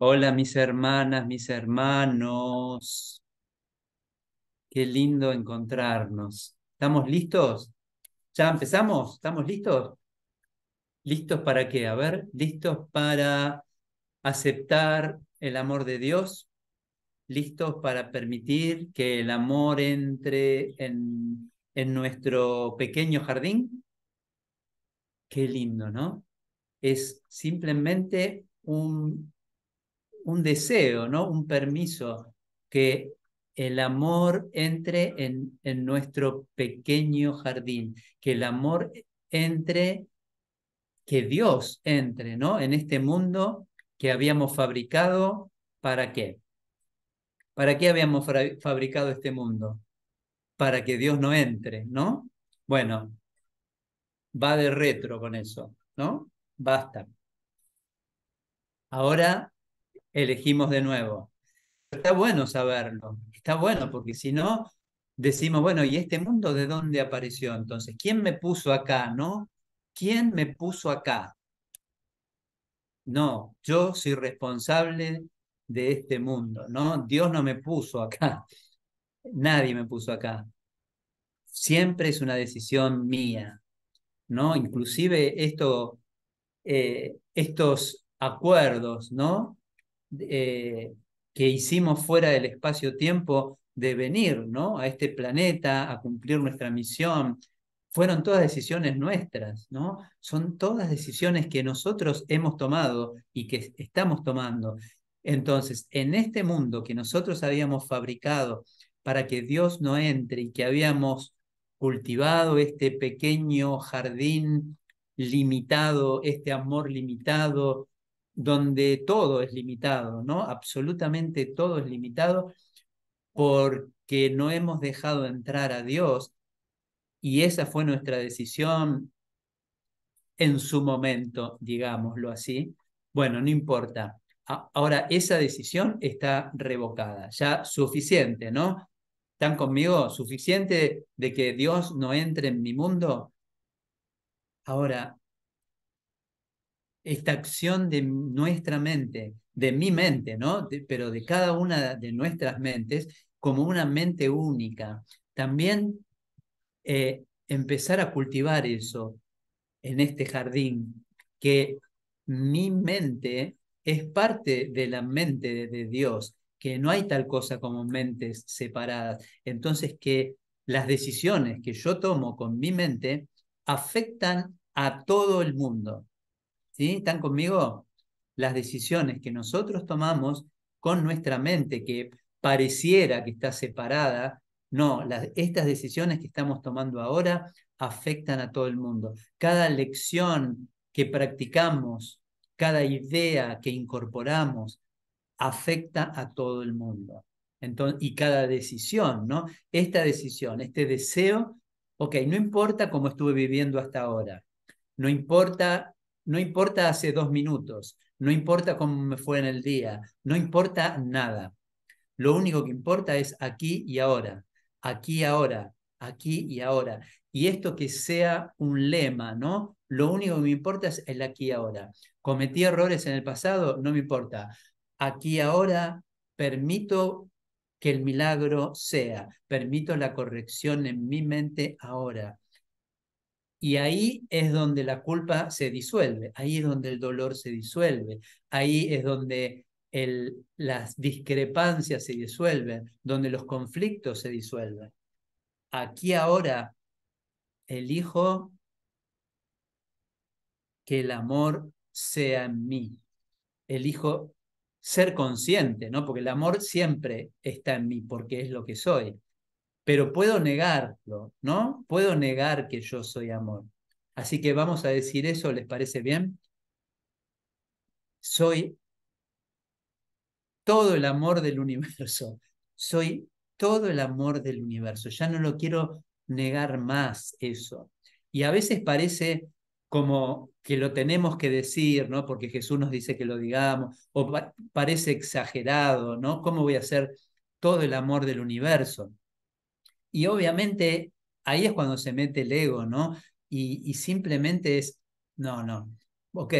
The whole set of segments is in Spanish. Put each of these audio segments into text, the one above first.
Hola mis hermanas, mis hermanos. Qué lindo encontrarnos. ¿Estamos listos? ¿Ya empezamos? ¿Estamos listos? ¿Listos para qué? A ver, listos para aceptar el amor de Dios, listos para permitir que el amor entre en, en nuestro pequeño jardín. Qué lindo, ¿no? Es simplemente un un deseo, ¿no? un permiso que el amor entre en, en nuestro pequeño jardín, que el amor entre, que Dios entre ¿no? en este mundo que habíamos fabricado, ¿para qué? ¿Para qué habíamos fabricado este mundo? Para que Dios no entre, ¿no? Bueno, va de retro con eso, ¿no? Basta. Ahora elegimos de nuevo. Está bueno saberlo, está bueno porque si no, decimos, bueno, ¿y este mundo de dónde apareció entonces? ¿Quién me puso acá, no? ¿Quién me puso acá? No, yo soy responsable de este mundo, ¿no? Dios no me puso acá, nadie me puso acá. Siempre es una decisión mía, ¿no? Inclusive eh, estos acuerdos, ¿no? Eh, que hicimos fuera del espacio-tiempo de venir ¿no? a este planeta, a cumplir nuestra misión, fueron todas decisiones nuestras, ¿no? Son todas decisiones que nosotros hemos tomado y que estamos tomando. Entonces, en este mundo que nosotros habíamos fabricado para que Dios no entre y que habíamos cultivado este pequeño jardín limitado, este amor limitado, donde todo es limitado, ¿no? Absolutamente todo es limitado porque no hemos dejado entrar a Dios y esa fue nuestra decisión en su momento, digámoslo así. Bueno, no importa. Ahora, esa decisión está revocada, ya suficiente, ¿no? ¿Están conmigo? ¿Suficiente de que Dios no entre en mi mundo? Ahora, esta acción de nuestra mente, de mi mente, ¿no? pero de cada una de nuestras mentes como una mente única. También eh, empezar a cultivar eso en este jardín, que mi mente es parte de la mente de Dios, que no hay tal cosa como mentes separadas. Entonces que las decisiones que yo tomo con mi mente afectan a todo el mundo. ¿Están conmigo? Las decisiones que nosotros tomamos con nuestra mente, que pareciera que está separada, no, las, estas decisiones que estamos tomando ahora afectan a todo el mundo. Cada lección que practicamos, cada idea que incorporamos, afecta a todo el mundo. Entonces, y cada decisión, ¿no? Esta decisión, este deseo, ok, no importa cómo estuve viviendo hasta ahora, no importa no importa hace dos minutos, no importa cómo me fue en el día, no importa nada. Lo único que importa es aquí y ahora, aquí y ahora, aquí y ahora. Y esto que sea un lema, ¿no? Lo único que me importa es el aquí y ahora. Cometí errores en el pasado, no me importa. Aquí y ahora permito que el milagro sea, permito la corrección en mi mente ahora. Y ahí es donde la culpa se disuelve, ahí es donde el dolor se disuelve, ahí es donde el, las discrepancias se disuelven, donde los conflictos se disuelven. Aquí ahora elijo que el amor sea en mí. Elijo ser consciente, ¿no? Porque el amor siempre está en mí, porque es lo que soy pero puedo negarlo, ¿no? Puedo negar que yo soy amor. Así que vamos a decir eso, ¿les parece bien? Soy todo el amor del universo, soy todo el amor del universo, ya no lo quiero negar más eso. Y a veces parece como que lo tenemos que decir, ¿no? Porque Jesús nos dice que lo digamos, o parece exagerado, ¿no? ¿Cómo voy a ser todo el amor del universo? Y obviamente ahí es cuando se mete el ego, ¿no? Y, simplemente es, no, no, ok,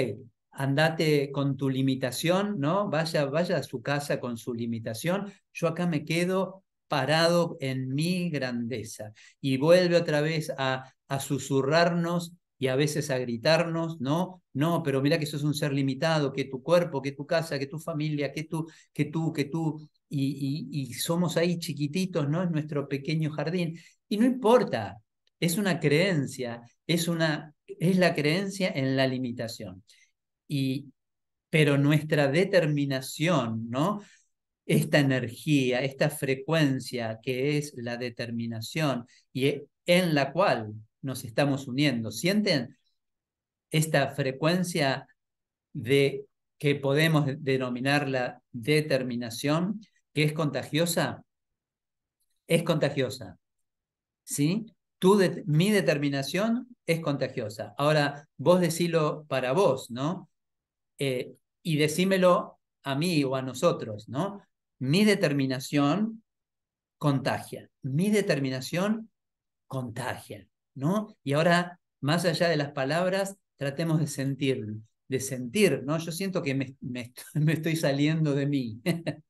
andate con tu limitación, ¿no? Vaya, vaya a su casa con su limitación, yo acá me quedo parado en mi grandeza. Y vuelve otra vez a, a susurrarnos y a veces a gritarnos, ¿no? No, pero mira que sos un ser limitado, que tu cuerpo, que tu casa, que tu familia, que tú, que tú, que tú, y, somos ahí chiquititos, ¿no? En nuestro pequeño jardín. Y no importa, es una creencia, es, una, es la creencia en la limitación. Y, pero nuestra determinación, ¿no? Esta energía, esta frecuencia que es la determinación y en la cual nos estamos uniendo. ¿Sienten esta frecuencia de que podemos denominar la determinación, que es contagiosa? Es contagiosa. ¿Sí? mi determinación es contagiosa. Ahora, vos decílo para vos, ¿no? Eh, y decímelo a mí o a nosotros, ¿no? Mi determinación contagia. Mi determinación contagia. Y ahora, más allá de las palabras, tratemos de sentirlo, de sentir, ¿no? Yo siento que me, estoy saliendo de mí,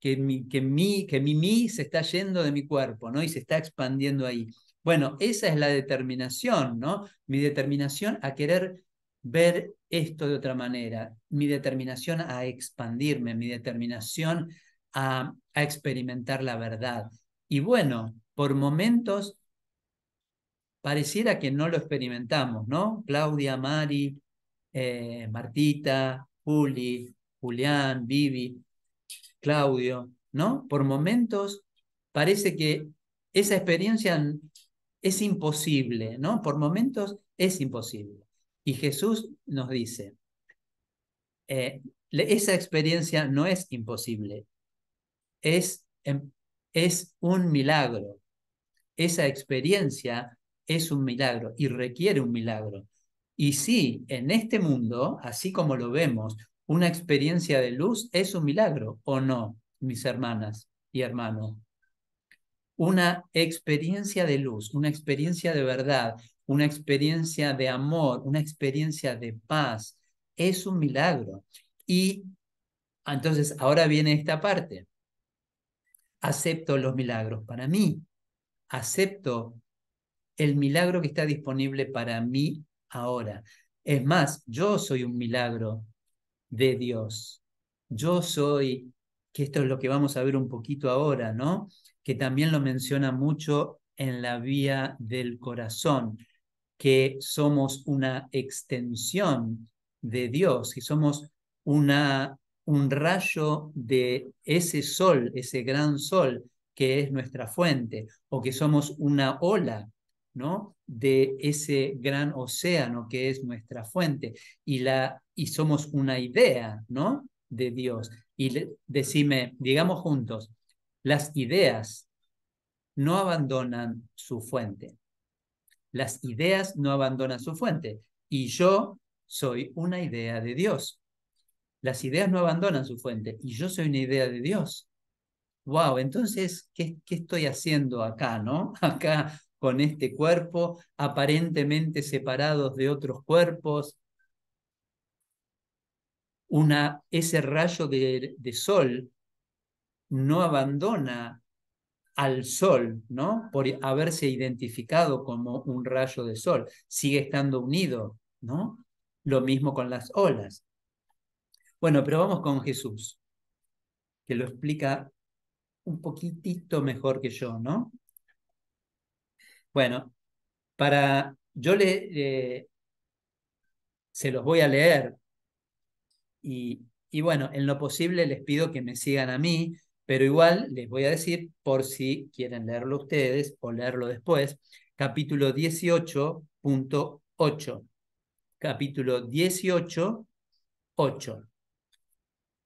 que, mi, que, mi, que mi mí se está yendo de mi cuerpo, ¿no? Y se está expandiendo ahí. Bueno, esa es la determinación, ¿no? Mi determinación a querer ver esto de otra manera, mi determinación a expandirme, mi determinación a, a experimentar la verdad. Y bueno, por momentos pareciera que no lo experimentamos, ¿no? Claudia, Mari, eh, Martita, Juli, Julián, Vivi, Claudio, ¿no? Por momentos parece que esa experiencia es imposible, ¿no? Por momentos es imposible. Y Jesús nos dice, eh, esa experiencia no es imposible, es, em, es un milagro. Esa experiencia es un milagro y requiere un milagro. Y si en este mundo, así como lo vemos, una experiencia de luz es un milagro, ¿o no, mis hermanas y hermanos? Una experiencia de luz, una experiencia de verdad, una experiencia de amor, una experiencia de paz, es un milagro. Y entonces ahora viene esta parte. Acepto los milagros para mí, acepto el milagro que está disponible para mí ahora. Es más, yo soy un milagro de Dios. Yo soy, que esto es lo que vamos a ver un poquito ahora, ¿no? Que también lo menciona mucho en la vía del corazón, que somos una extensión de Dios y somos una, un rayo de ese sol, ese gran sol que es nuestra fuente, o que somos una ola ¿no? de ese gran océano que es nuestra fuente y, la, y somos una idea ¿no? de Dios. Y decime, digamos juntos, las ideas no abandonan su fuente. Las ideas no abandonan su fuente. Y yo soy una idea de Dios. Las ideas no abandonan su fuente. Y yo soy una idea de Dios. Wow, entonces, ¿qué, qué estoy haciendo acá, no? Acá con este cuerpo, aparentemente separados de otros cuerpos. ese rayo de, de sol no abandona al sol, ¿no? Por haberse identificado como un rayo de sol, sigue estando unido, ¿no? Lo mismo con las olas. Bueno, pero vamos con Jesús, que lo explica un poquitito mejor que yo, ¿no? Bueno, para, yo le, eh, se los voy a leer y, y bueno, en lo posible les pido que me sigan a mí, pero igual les voy a decir por si quieren leerlo ustedes o leerlo después, capítulo 18.8. Capítulo 18.8.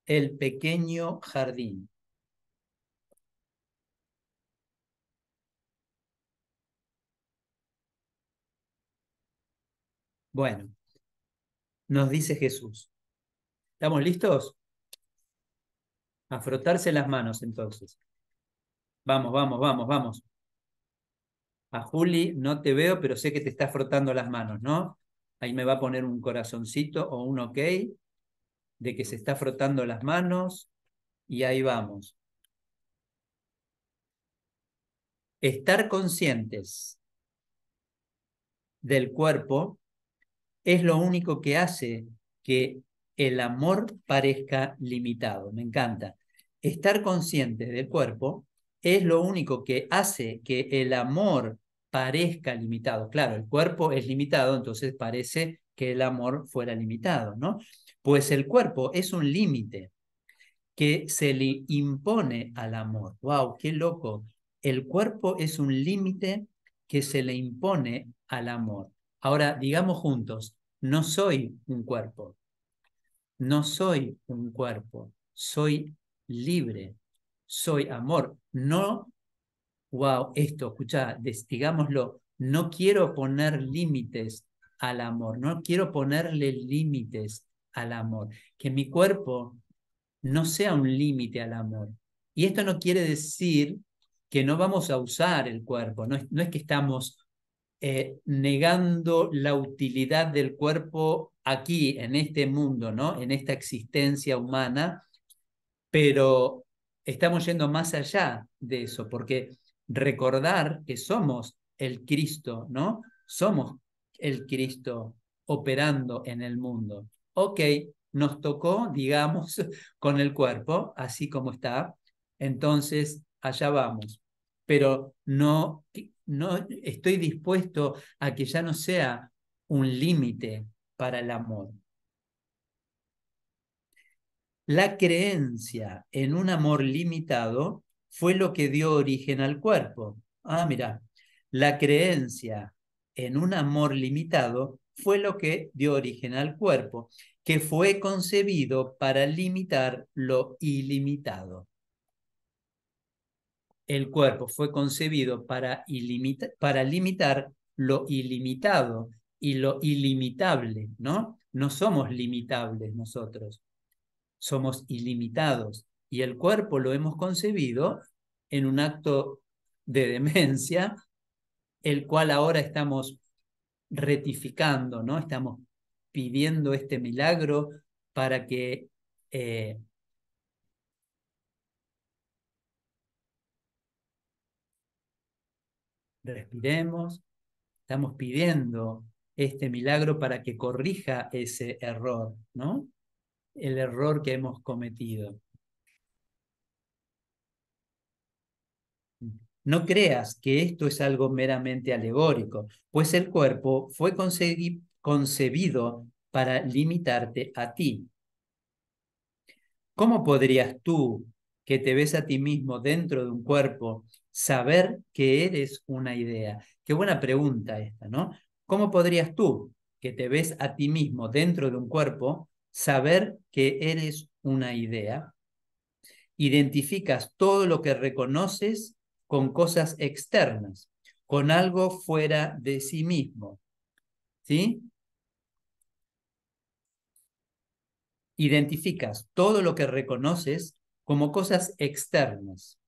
El pequeño jardín. Bueno, nos dice Jesús. ¿Estamos listos? A frotarse las manos entonces. Vamos, vamos, vamos, vamos. A Juli no te veo, pero sé que te estás frotando las manos, ¿no? Ahí me va a poner un corazoncito o un ok de que se está frotando las manos y ahí vamos. Estar conscientes del cuerpo es lo único que hace que el amor parezca limitado. Me encanta. Estar consciente del cuerpo es lo único que hace que el amor parezca limitado. Claro, el cuerpo es limitado, entonces parece que el amor fuera limitado, ¿no? Pues el cuerpo es un límite que se le impone al amor. ¡Wow! ¡Qué loco! El cuerpo es un límite que se le impone al amor. Ahora, digamos juntos, no soy un cuerpo, no soy un cuerpo, soy libre, soy amor. No, wow, esto, escucha, digámoslo, no quiero poner límites al amor, no quiero ponerle límites al amor, que mi cuerpo no sea un límite al amor. Y esto no quiere decir que no vamos a usar el cuerpo, no es, no es que estamos eh, negando la utilidad del cuerpo aquí, en este mundo, ¿no? en esta existencia humana, pero estamos yendo más allá de eso, porque recordar que somos el Cristo, ¿no? Somos el Cristo operando en el mundo. Ok, nos tocó, digamos, con el cuerpo, así como está, entonces allá vamos. Pero no, no estoy dispuesto a que ya no sea un límite para el amor. La creencia en un amor limitado fue lo que dio origen al cuerpo. Ah, mira, la creencia en un amor limitado fue lo que dio origen al cuerpo, que fue concebido para limitar lo ilimitado el cuerpo fue concebido para, para limitar lo ilimitado y lo ilimitable, ¿no? No somos limitables nosotros, somos ilimitados. Y el cuerpo lo hemos concebido en un acto de demencia, el cual ahora estamos retificando, ¿no? Estamos pidiendo este milagro para que eh, respiremos, estamos pidiendo este milagro para que corrija ese error, ¿no? El error que hemos cometido. No creas que esto es algo meramente alegórico, pues el cuerpo fue concebido para limitarte a ti. ¿Cómo podrías tú, que te ves a ti mismo dentro de un cuerpo saber que eres una idea? Qué buena pregunta esta, ¿no? ¿Cómo podrías tú, que te ves a ti mismo dentro de un cuerpo, saber que eres una idea? Identificas todo lo que reconoces con cosas externas, con algo fuera de sí mismo. ¿Sí? Identificas todo lo que reconoces como cosas externas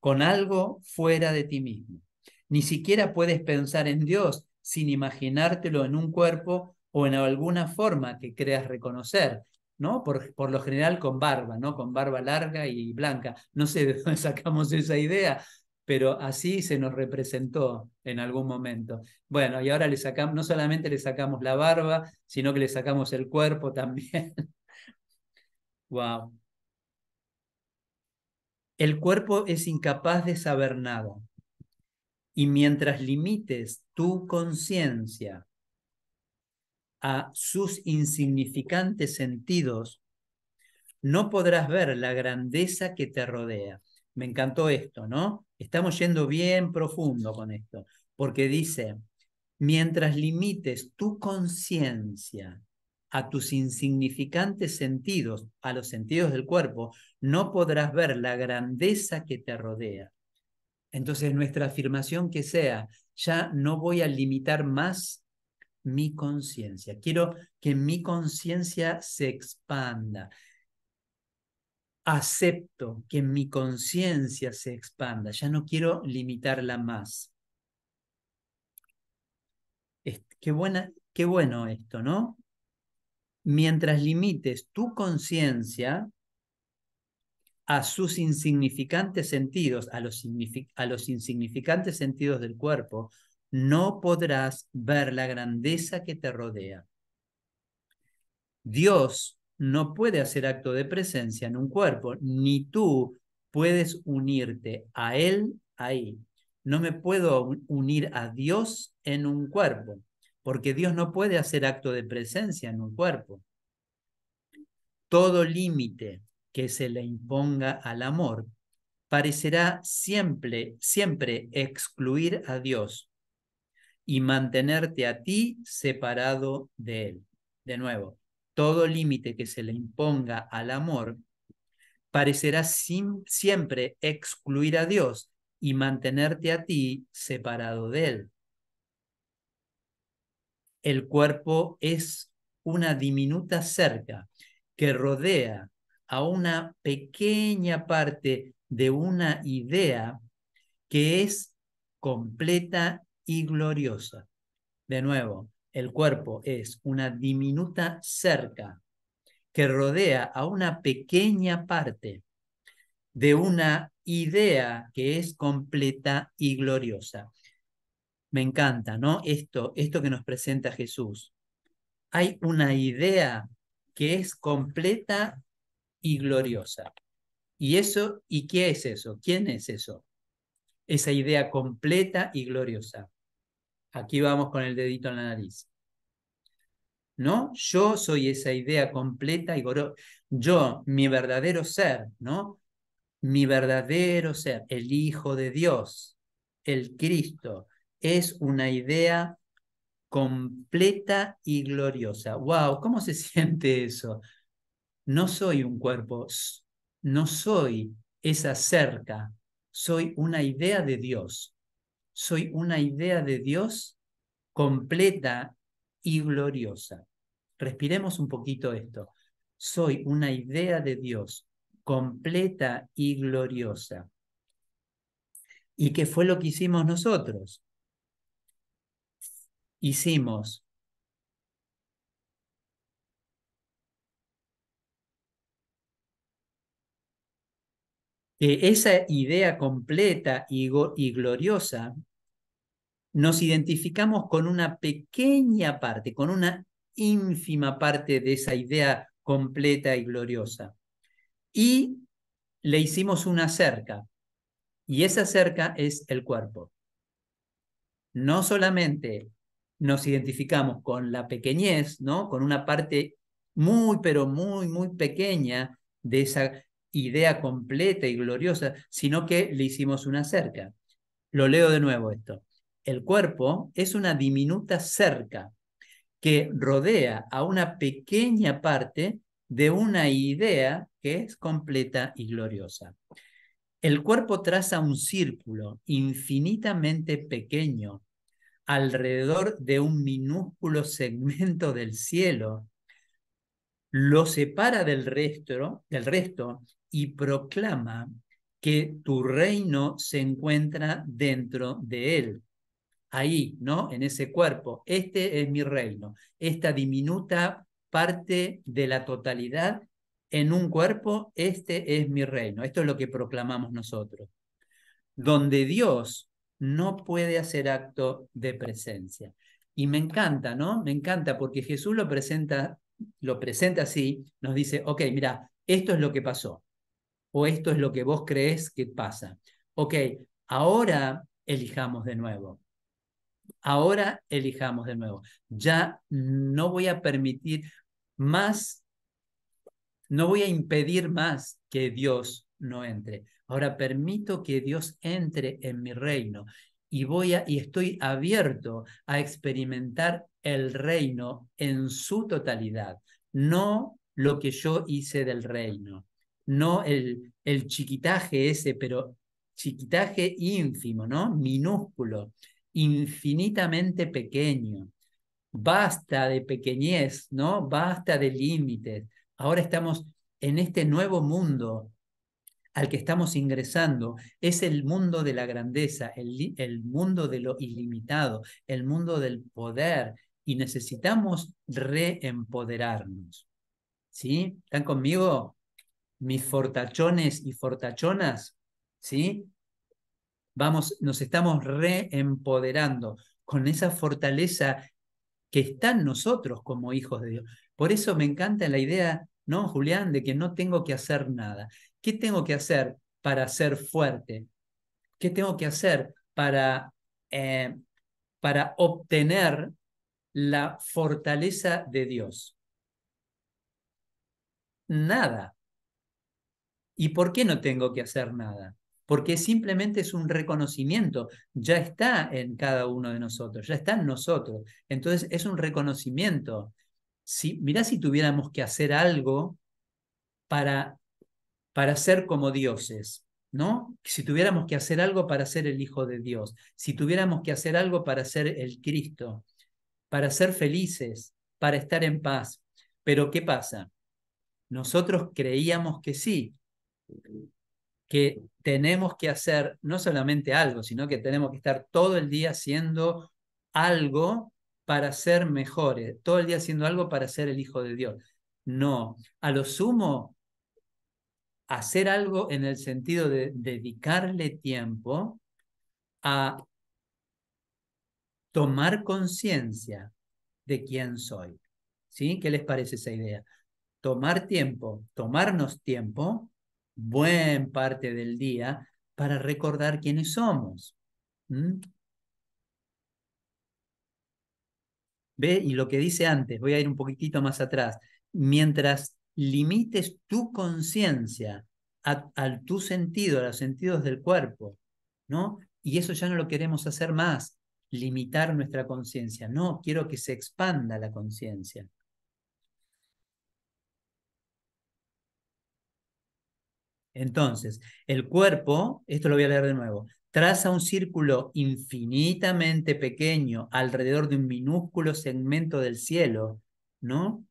con algo fuera de ti mismo. Ni siquiera puedes pensar en Dios sin imaginártelo en un cuerpo o en alguna forma que creas reconocer, ¿no? Por, por lo general con barba, ¿no? Con barba larga y blanca. No sé de dónde sacamos esa idea, pero así se nos representó en algún momento. Bueno, y ahora sacamos, no solamente le sacamos la barba, sino que le sacamos el cuerpo también. wow. El cuerpo es incapaz de saber nada. Y mientras limites tu conciencia a sus insignificantes sentidos, no podrás ver la grandeza que te rodea. Me encantó esto, ¿no? Estamos yendo bien profundo con esto, porque dice, mientras limites tu conciencia a tus insignificantes sentidos, a los sentidos del cuerpo, no podrás ver la grandeza que te rodea. Entonces nuestra afirmación que sea, ya no voy a limitar más mi conciencia. Quiero que mi conciencia se expanda. Acepto que mi conciencia se expanda. Ya no quiero limitarla más. Qué, buena, qué bueno esto, ¿no? mientras limites tu conciencia a sus insignificantes sentidos, a los, insignificantes sentidos del cuerpo, no podrás ver la grandeza que te rodea. Dios no puede hacer acto de presencia en un cuerpo, ni tú puedes unirte a Él ahí. No me puedo unir a Dios en un cuerpo porque Dios no puede hacer acto de presencia en un cuerpo. Todo límite que se le imponga al amor parecerá siempre, siempre excluir a Dios y mantenerte a ti separado de Él. De nuevo, todo límite que se le imponga al amor parecerá siempre excluir a Dios y mantenerte a ti separado de Él el cuerpo es una diminuta cerca que rodea a una pequeña parte de una idea que es completa y gloriosa. De nuevo, el cuerpo es una diminuta cerca que rodea a una pequeña parte de una idea que es completa y gloriosa me encanta, ¿no? Esto, esto que nos presenta Jesús. Hay una idea que es completa y gloriosa. ¿Y eso? ¿Y qué es eso? ¿Quién es eso? Esa idea completa y gloriosa. Aquí vamos con el dedito en la nariz. ¿No? Yo soy esa idea completa y gloriosa. Yo, mi verdadero ser, ¿no? Mi verdadero ser, el Hijo de Dios, el Cristo, es una idea completa y gloriosa. ¡Wow! ¿Cómo se siente eso? No soy un cuerpo, no soy esa cerca, soy una idea de Dios, soy una idea de Dios completa y gloriosa. Respiremos un poquito esto. Soy una idea de Dios completa y gloriosa. ¿Y qué fue lo que hicimos nosotros? hicimos que esa idea completa y, y, gloriosa, nos identificamos con una pequeña parte, con una ínfima parte de esa idea completa y gloriosa. Y le hicimos una cerca, y esa cerca es el cuerpo. No solamente nos identificamos con la pequeñez, ¿no? Con una parte muy, pero muy, muy pequeña de esa idea completa y gloriosa, sino que le hicimos una cerca. Lo leo de nuevo esto. El cuerpo es una diminuta cerca que rodea a una pequeña parte de una idea que es completa y gloriosa. El cuerpo traza un círculo infinitamente pequeño alrededor de un minúsculo segmento del cielo, lo separa del resto, del resto y proclama que tu reino se encuentra dentro de él. Ahí, ¿no? En ese cuerpo. Este es mi reino. Esta diminuta parte de la totalidad en un cuerpo, este es mi reino. Esto es lo que proclamamos nosotros. Donde Dios no puede hacer acto de presencia. Y me encanta, ¿no? Me encanta porque Jesús lo presenta, lo presenta así, nos dice, ok, mira, esto es lo que pasó, o esto es lo que vos crees que pasa. Ok, ahora elijamos de nuevo. Ahora elijamos de nuevo. Ya no voy a permitir más, no voy a impedir más que Dios no entre. Ahora permito que Dios entre en mi reino y voy a, y estoy abierto a experimentar el reino en su totalidad, no lo que yo hice del reino, no el, el chiquitaje ese, pero chiquitaje ínfimo, ¿no? Minúsculo, infinitamente pequeño. Basta de pequeñez, ¿no? Basta de límites. Ahora estamos en este nuevo mundo al que estamos ingresando es el mundo de la grandeza, el, mundo de lo ilimitado, el mundo del poder, y necesitamos reempoderarnos. ¿Sí? ¿Están conmigo? Mis fortachones y fortachonas, ¿sí? Vamos, nos estamos reempoderando con esa fortaleza que está en nosotros como hijos de Dios. Por eso me encanta la idea no, Julián, de que no tengo que hacer nada. ¿Qué tengo que hacer para ser fuerte? ¿Qué tengo que hacer para, eh, para obtener la fortaleza de Dios? Nada. ¿Y por qué no tengo que hacer nada? Porque simplemente es un reconocimiento, ya está en cada uno de nosotros, ya está en nosotros. Entonces es un reconocimiento si, mirá si tuviéramos que hacer algo para, para ser como dioses, ¿no? Si tuviéramos que hacer algo para ser el Hijo de Dios, si tuviéramos que hacer algo para ser el Cristo, para ser felices, para estar en paz. Pero ¿qué pasa? Nosotros creíamos que sí, que tenemos que hacer no solamente algo, sino que tenemos que estar todo el día haciendo algo para ser mejores, todo el día haciendo algo para ser el hijo de Dios. No, a lo sumo, hacer algo en el sentido de dedicarle tiempo a tomar conciencia de quién soy. ¿Sí? ¿Qué les parece esa idea? Tomar tiempo, tomarnos tiempo, buen parte del día, para recordar quiénes somos. ¿Ve? Y lo que dice antes, voy a ir un poquitito más atrás, mientras limites tu conciencia al tu sentido, a los sentidos del cuerpo, ¿no? Y eso ya no lo queremos hacer más, limitar nuestra conciencia. No, quiero que se expanda la conciencia. Entonces, el cuerpo, esto lo voy a leer de nuevo, traza un círculo infinitamente pequeño alrededor de un minúsculo segmento del cielo, ¿no?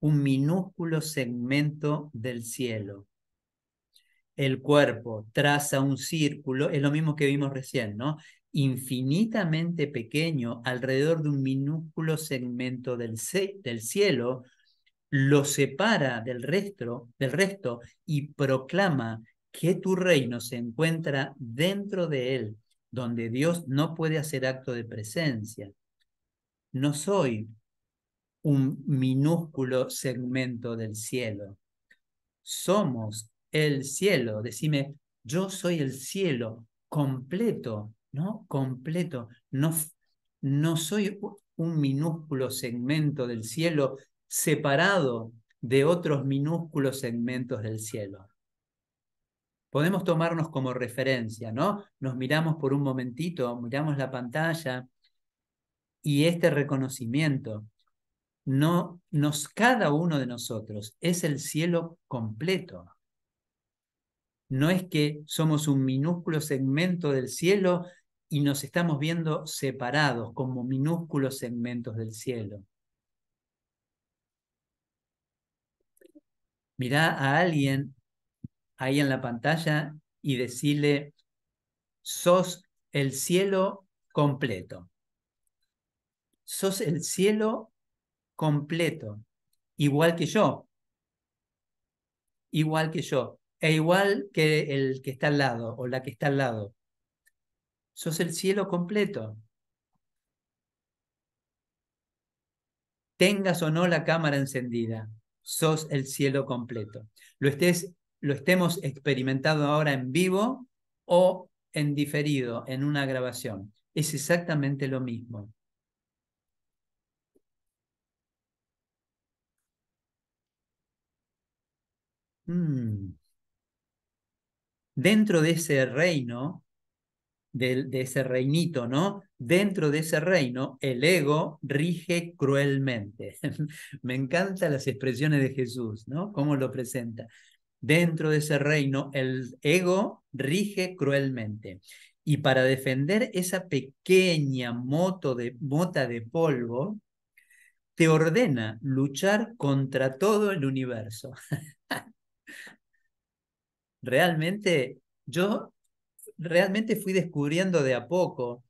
Un minúsculo segmento del cielo. El cuerpo traza un círculo, es lo mismo que vimos recién, ¿no? Infinitamente pequeño alrededor de un minúsculo segmento del, del cielo, lo separa del resto, del resto y proclama que tu reino se encuentra dentro de él, donde Dios no puede hacer acto de presencia. No soy un minúsculo segmento del cielo. Somos el cielo. Decime, yo soy el cielo completo, ¿no? Completo. No, no soy un minúsculo segmento del cielo separado de otros minúsculos segmentos del cielo podemos tomarnos como referencia, ¿no? Nos miramos por un momentito, miramos la pantalla y este reconocimiento no nos cada uno de nosotros es el cielo completo. No es que somos un minúsculo segmento del cielo y nos estamos viendo separados como minúsculos segmentos del cielo. Mirá a alguien ahí en la pantalla y decirle, sos el cielo completo. Sos el cielo completo, igual que yo, igual que yo, e igual que el que está al lado o la que está al lado. Sos el cielo completo. Tengas o no la cámara encendida, sos el cielo completo. Lo estés lo estemos experimentando ahora en vivo o en diferido, en una grabación. Es exactamente lo mismo. Mm. Dentro de ese reino, de, de ese reinito, ¿no? Dentro de ese reino, el ego rige cruelmente. Me encantan las expresiones de Jesús, ¿no? Cómo lo presenta. Dentro de ese reino, el ego rige cruelmente. Y para defender esa pequeña moto de, mota de polvo, te ordena luchar contra todo el universo. realmente, yo realmente fui descubriendo de a poco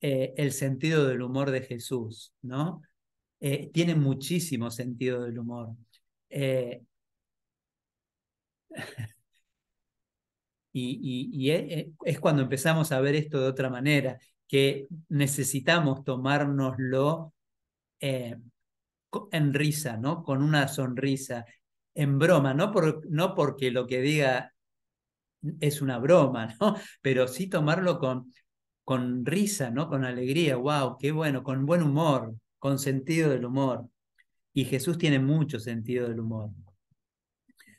eh, el sentido del humor de Jesús, ¿no? Eh, tiene muchísimo sentido del humor. Eh, Y, eh, es cuando empezamos a ver esto de otra manera, que necesitamos tomárnoslo eh, en risa, ¿no? Con una sonrisa, en broma, no, no porque lo que diga es una broma, ¿no? Pero sí tomarlo con, con risa, ¿no? Con alegría, wow, qué bueno, con buen humor, con sentido del humor. Y Jesús tiene mucho sentido del humor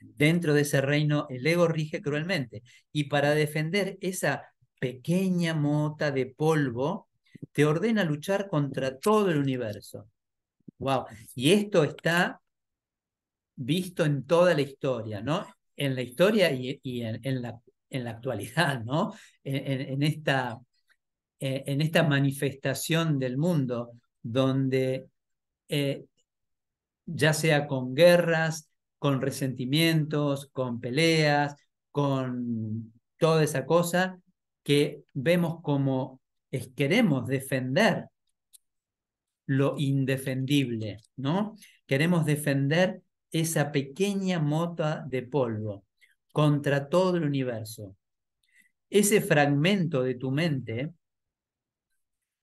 dentro de ese reino el ego rige cruelmente. Y para defender esa pequeña mota de polvo, te ordena luchar contra todo el universo. Wow. Y esto está visto en toda la historia, ¿no? En la historia y, en, la, en, la, actualidad, ¿no? En, esta, eh, en esta manifestación del mundo, donde eh, ya sea con guerras, con resentimientos, con peleas, con toda esa cosa que vemos como queremos defender lo indefendible, ¿no? Queremos defender esa pequeña mota de polvo contra todo el universo. Ese fragmento de tu mente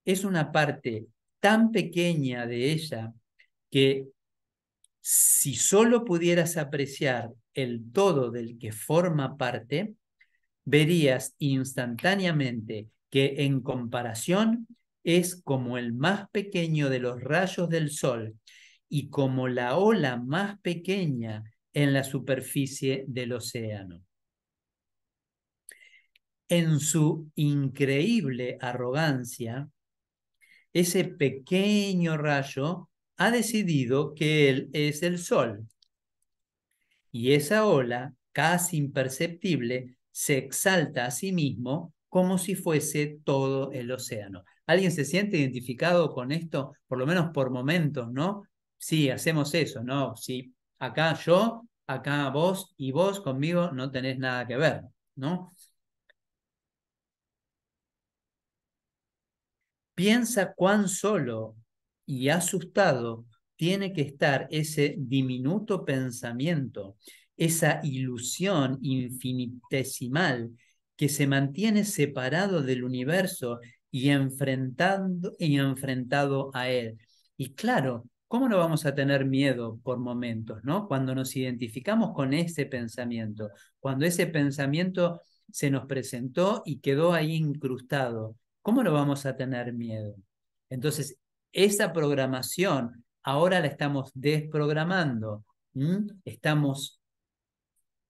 es una parte tan pequeña de ella que si solo pudieras apreciar el todo del que forma parte, verías instantáneamente que en comparación es como el más pequeño de los rayos del sol y como la ola más pequeña en la superficie del océano. En su increíble arrogancia, ese pequeño rayo ha decidido que él es el sol. Y esa ola, casi imperceptible, se exalta a sí mismo como si fuese todo el océano. ¿Alguien se siente identificado con esto? Por lo menos por momentos, ¿no? Sí, hacemos eso, ¿no? Si acá yo, acá vos y vos conmigo no tenés nada que ver, ¿no? Piensa cuán solo y asustado tiene que estar ese diminuto pensamiento, esa ilusión infinitesimal que se mantiene separado del universo y, enfrentando, y enfrentado a él. Y claro, ¿cómo no vamos a tener miedo por momentos, no? Cuando nos identificamos con ese pensamiento, cuando ese pensamiento se nos presentó y quedó ahí incrustado, ¿cómo no vamos a tener miedo? Entonces, esa programación ahora la estamos desprogramando. Estamos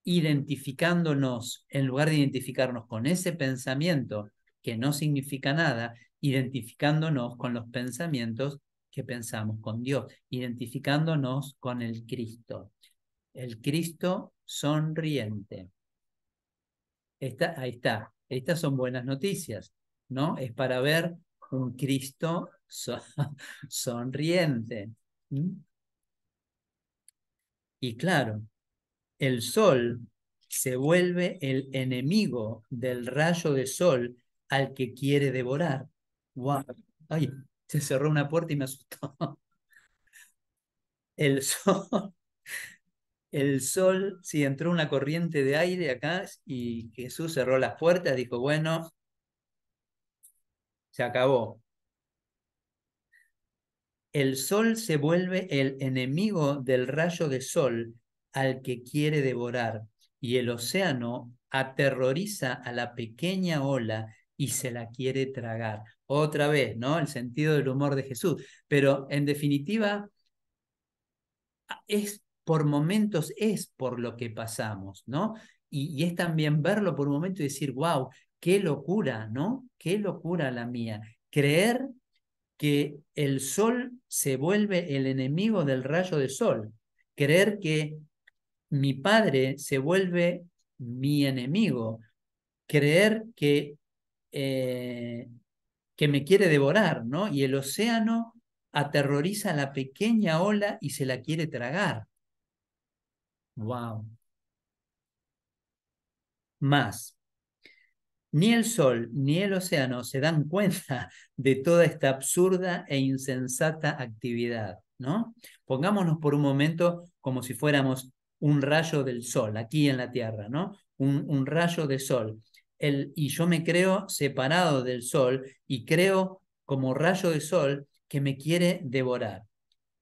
identificándonos, en lugar de identificarnos con ese pensamiento que no significa nada, identificándonos con los pensamientos que pensamos con Dios, identificándonos con el Cristo. El Cristo sonriente. ahí está. Estas son buenas noticias, ¿no? Es para ver un Cristo sonriente. Y claro, el sol se vuelve el enemigo del rayo de sol al que quiere devorar. se cerró una puerta y me asustó. El sol, el sol, si entró una corriente de aire acá y Jesús cerró las puertas, dijo, bueno, se acabó el sol se vuelve el enemigo del rayo de sol al que quiere devorar, y el océano aterroriza a la pequeña ola y se la quiere tragar. Otra vez, ¿no? El sentido del humor de Jesús. Pero en definitiva, es por momentos, es por lo que pasamos, ¿no? Y, es también verlo por un momento y decir, wow, qué locura, ¿no? Qué locura la mía. Creer que el sol se vuelve el enemigo del rayo de sol, creer que mi padre se vuelve mi enemigo, creer que, eh, que me quiere devorar, ¿no? Y el océano aterroriza a la pequeña ola y se la quiere tragar. Wow. Más, ni el sol ni el océano se dan cuenta de toda esta absurda e insensata actividad, ¿no? Pongámonos por un momento como si fuéramos un rayo del sol aquí en la Tierra, ¿no? Un, rayo de sol. El, y yo me creo separado del sol y creo como rayo de sol que me quiere devorar.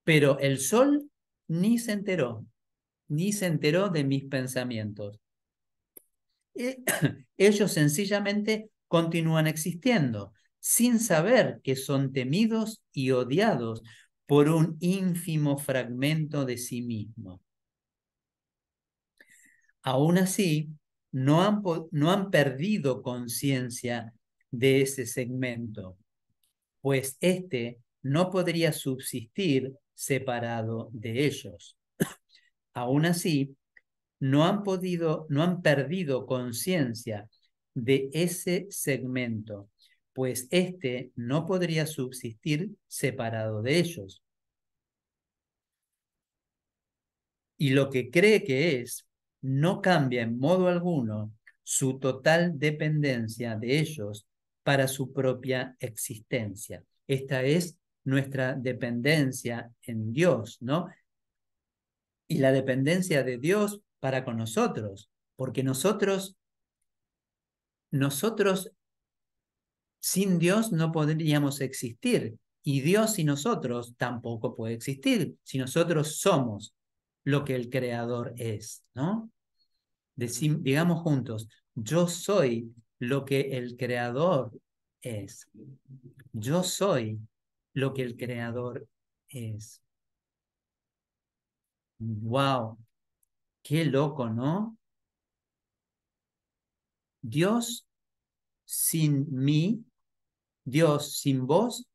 Pero el sol ni se enteró, ni se enteró de mis pensamientos ellos sencillamente continúan existiendo, sin saber que son temidos y odiados por un ínfimo fragmento de sí mismo. Aún así, no han, no han perdido conciencia de ese segmento, pues éste no podría subsistir separado de ellos. Aún así, no han podido, no han perdido conciencia de ese segmento, pues éste no podría subsistir separado de ellos. Y lo que cree que es, no cambia en modo alguno su total dependencia de ellos para su propia existencia. Esta es nuestra dependencia en Dios, ¿no? Y la dependencia de Dios para con nosotros, porque nosotros, nosotros sin Dios no podríamos existir y Dios y nosotros tampoco puede existir si nosotros somos lo que el creador es, ¿no? digamos juntos, yo soy lo que el creador es. Yo soy lo que el creador es. Wow, Qué loco, ¿no? Dios sin mí, Dios sin vos,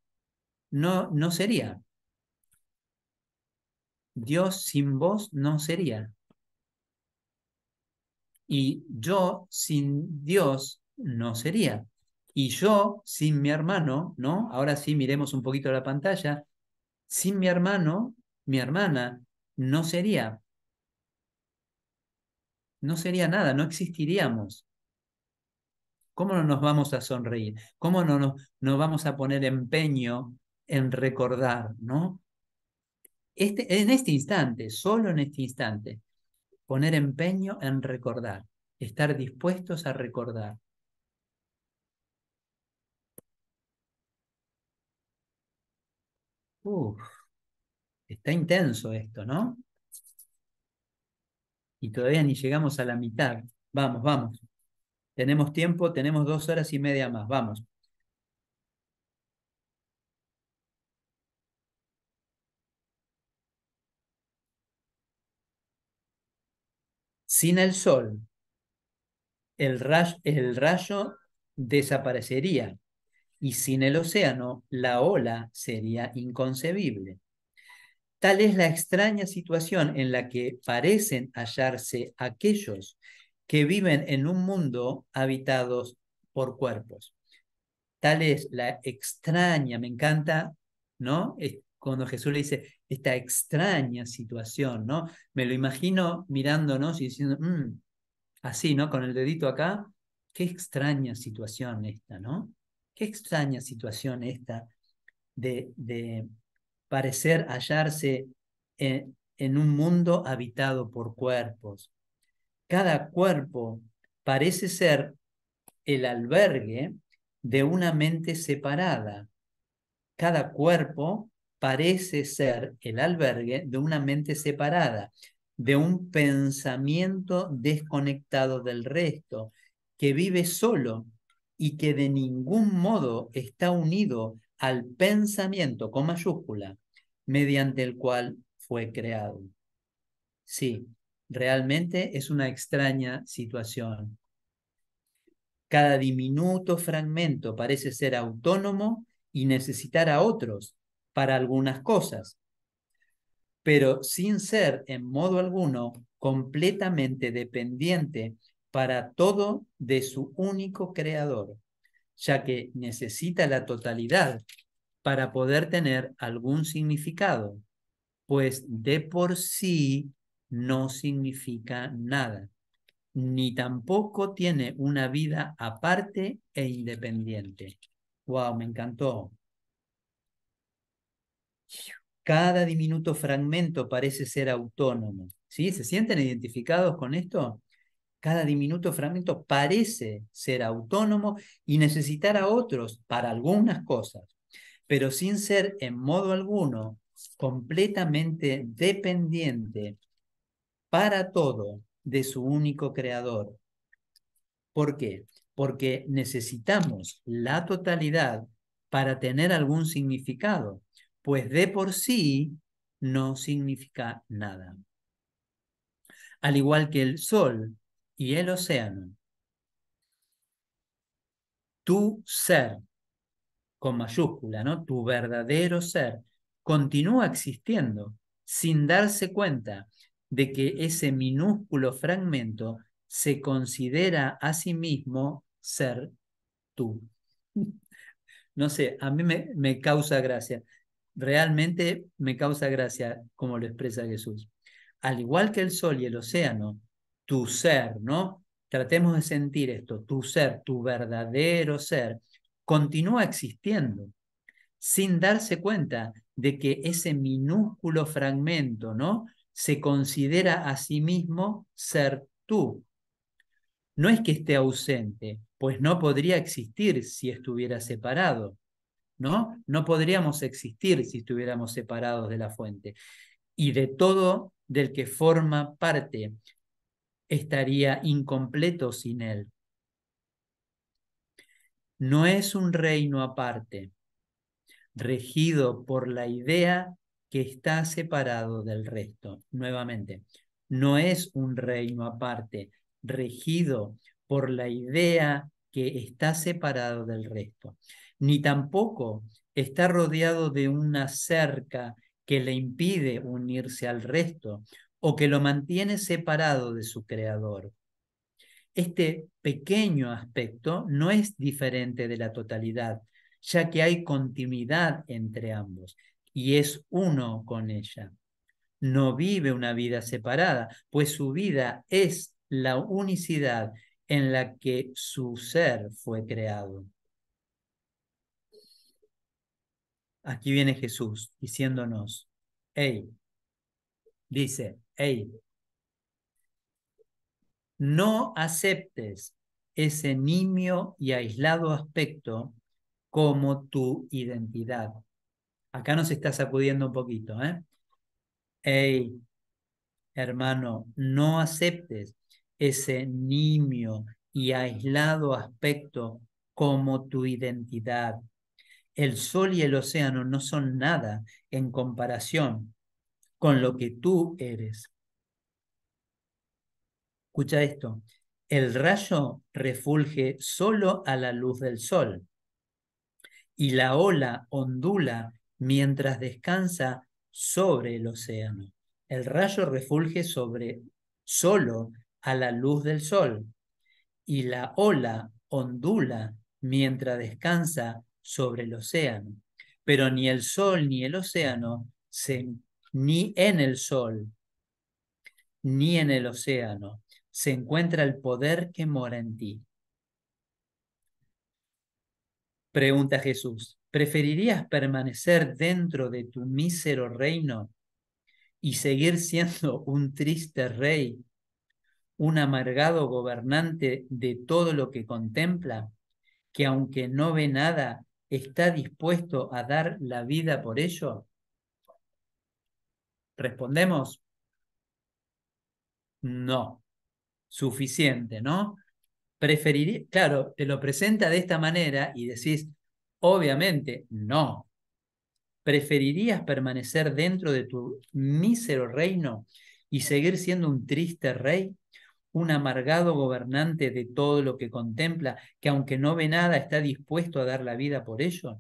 no, no sería. Dios sin vos no sería. Y yo sin Dios no sería. Y yo sin mi hermano, ¿no? Ahora sí miremos un poquito la pantalla. Sin mi hermano, mi hermana no sería no sería nada, no existiríamos. ¿Cómo no nos vamos a sonreír? ¿Cómo no nos, vamos a poner empeño en recordar, no? Este, en este instante, solo en este instante, poner empeño en recordar, estar dispuestos a recordar. está intenso esto, ¿no? y todavía ni llegamos a la mitad. Vamos, vamos. Tenemos tiempo, tenemos dos horas y media más. Vamos. Sin el sol, el rayo, el rayo desaparecería y sin el océano, la ola sería inconcebible. Tal es la extraña situación en la que parecen hallarse aquellos que viven en un mundo habitados por cuerpos. Tal es la extraña, me encanta, ¿no? Cuando Jesús le dice, esta extraña situación, ¿no? Me lo imagino mirándonos y diciendo, mm", así, ¿no? Con el dedito acá, qué extraña situación esta, ¿no? Qué extraña situación esta de parecer hallarse en, en un mundo habitado por cuerpos. Cada cuerpo parece ser el albergue de una mente separada. Cada cuerpo parece ser el albergue de una mente separada, de un pensamiento desconectado del resto, que vive solo y que de ningún modo está unido al pensamiento con mayúscula mediante el cual fue creado. Sí, realmente es una extraña situación. Cada diminuto fragmento parece ser autónomo y necesitar a otros para algunas cosas, pero sin ser en modo alguno completamente dependiente para todo de su único creador, ya que necesita la totalidad para poder tener algún significado, pues de por sí no significa nada, ni tampoco tiene una vida aparte e independiente. ¡Wow! Me encantó. Cada diminuto fragmento parece ser autónomo. ¿Sí? ¿Se sienten identificados con esto? Cada diminuto fragmento parece ser autónomo y necesitar a otros para algunas cosas, pero sin ser en modo alguno completamente dependiente para todo de su único creador. ¿Por qué? Porque necesitamos la totalidad para tener algún significado, pues de por sí no significa nada. Al igual que el sol y el océano, tu ser con mayúscula, ¿no? Tu verdadero ser continúa existiendo sin darse cuenta de que ese minúsculo fragmento se considera a sí mismo ser tú. No sé, a mí me, causa gracia. Realmente me causa gracia como lo expresa Jesús. Al igual que el sol y el océano, tu ser, ¿no? Tratemos de sentir esto, tu ser, tu verdadero ser, continúa existiendo, sin darse cuenta de que ese minúsculo fragmento, ¿no? Se considera a sí mismo ser tú. No es que esté ausente, pues no podría existir si estuviera separado, ¿no? No podríamos existir si estuviéramos separados de la fuente. Y de todo del que forma parte estaría incompleto sin él no es un reino aparte, regido por la idea que está separado del resto. Nuevamente, no es un reino aparte, regido por la idea que está separado del resto, ni tampoco está rodeado de una cerca que le impide unirse al resto o que lo mantiene separado de su creador. Este pequeño aspecto no es diferente de la totalidad, ya que hay continuidad entre ambos y es uno con ella. No vive una vida separada, pues su vida es la unicidad en la que su ser fue creado. Aquí viene Jesús diciéndonos, hey, dice, hey, no aceptes ese nimio y aislado aspecto como tu identidad. Acá nos está sacudiendo un poquito, ¿eh? Hey, hermano, no aceptes ese nimio y aislado aspecto como tu identidad. El sol y el océano no son nada en comparación con lo que tú eres. Escucha esto. El rayo refulge solo a la luz del sol y la ola ondula mientras descansa sobre el océano. El rayo refulge sobre solo a la luz del sol y la ola ondula mientras descansa sobre el océano. Pero ni el sol ni el océano, se, ni en el sol, ni en el océano se encuentra el poder que mora en ti. Pregunta Jesús, ¿preferirías permanecer dentro de tu mísero reino y seguir siendo un triste rey, un amargado gobernante de todo lo que contempla, que aunque no ve nada, está dispuesto a dar la vida por ello? Respondemos, no suficiente, ¿no? Preferiría, claro, te lo presenta de esta manera y decís, obviamente, no. ¿Preferirías permanecer dentro de tu mísero reino y seguir siendo un triste rey? un amargado gobernante de todo lo que contempla, que aunque no ve nada está dispuesto a dar la vida por ello?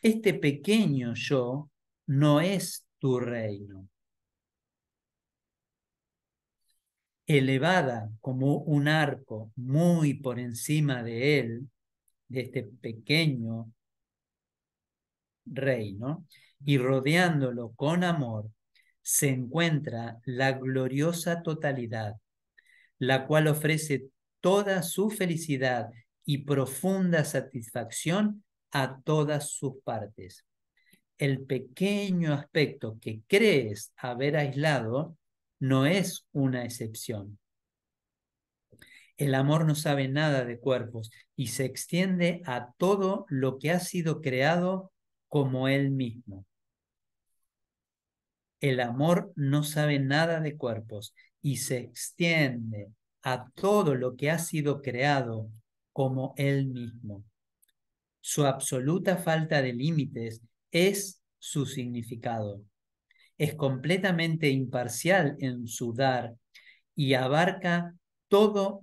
Este pequeño yo no es tu reino. elevada como un arco muy por encima de él, de este pequeño reino, y rodeándolo con amor, se encuentra la gloriosa totalidad, la cual ofrece toda su felicidad y profunda satisfacción a todas sus partes. El pequeño aspecto que crees haber aislado no es una excepción. El amor no sabe nada de cuerpos y se extiende a todo lo que ha sido creado como Él mismo. El amor no sabe nada de cuerpos y se extiende a todo lo que ha sido creado como Él mismo. Su absoluta falta de límites es su significado es completamente imparcial en su dar y abarca todo